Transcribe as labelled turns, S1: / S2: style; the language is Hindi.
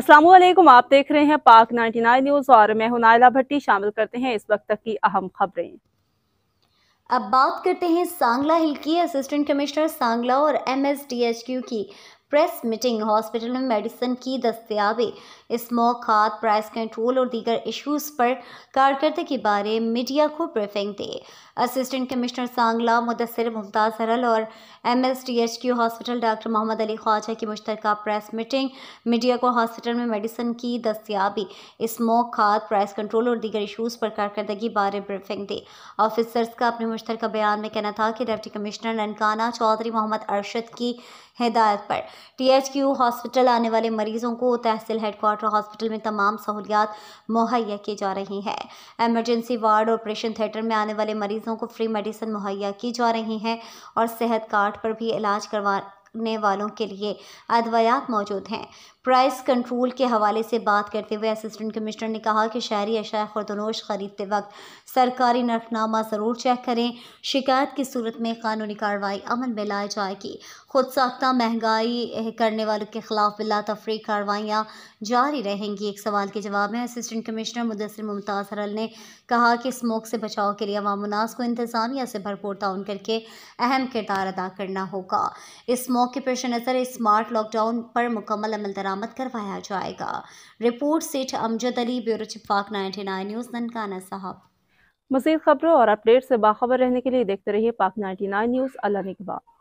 S1: असलम आप देख रहे हैं पाक 99 न्यूज और मैं नायला भट्टी शामिल करते हैं इस वक्त तक की अहम खबरें
S2: अब बात करते हैं सांगला हिल की असिस्टेंट कमिश्नर सांगला और एम एस की प्रेस मीटिंग हॉस्पिटल में मेडिसिन की दस्तियाबी स्मोक खाद प्राइस कंट्रोल और दीगर इश्यूज पर कारकर्दगी के बारे मीडिया को ब्रीफिंग दी असिस्टेंट कमिश्नर सांगला मुदसर मुमताज़ हरल और M S T H Q hospital doctor Mohammad Ali Khwaja की मुश्तरक प्रेस मीटिंग मीडिया को हॉस्पिटल में मेडिसिन की दस्तियाबी स्मोक खाद प्राइस कंट्रोल और दीगर इशूज़ पर कारकर्दगी बारे ब्रीफिंग दी ऑफिसर्स का अपने मुश्तर बयान में कहना था कि डिप्टी कमिश्नर ननकाना चौधरी मोहम्मद अरशद की हिदायत पर टीएचक्यू हॉस्पिटल आने वाले मरीजों को तहसील हेडक्वार्टर हॉस्पिटल में तमाम सहूलियात मुहैया की जा रही हैं एमरजेंसी वार्ड ऑपरेशन थिएटर में आने वाले मरीजों को फ्री मेडिसिन मुहैया की जा रही हैं और सेहत कार्ड पर भी इलाज करवा करने वालों के लिए अद्वयात मौजूद हैं प्राइस कंट्रोल के हवाले से बात करते हुए असिस्टेंट कमिश्नर ने कहा कि शहरी अशाय खुरदनोश खरीदते वक्त सरकारी नरखनामा ज़रूर चेक करें शिकायत की सूरत में कानूनी कार्रवाई अमल में लाई जाएगी खुद साख्ता महंगाई करने वालों के खिलाफ बिला तफरी कार्रवाइयाँ जारी रहेंगी एक सवाल के जवाब में असिस्टेंट कमिश्नर मुदसर मुमताज़ हरल ने कहा कि स्मोक से बचाव के लिए अवामनास को इंतज़ामिया से भरपूर ताउन करके अहम किरदार अदा करना होगा स्मोक मौके पर शनसर स्मार्ट लॉकडाउन पर मुकम्मल अमल दरामद करवाया जाएगा रिपोर्ट सेठ अमजद अली ब्यूरो चिफाक ninety nine news Nankana Sahib
S1: मजीद खबरों और अपडेट से बाखबर रहने के लिए देखते रहिए पाक नाइनटी नाइन न्यूज़ अल्लाह ने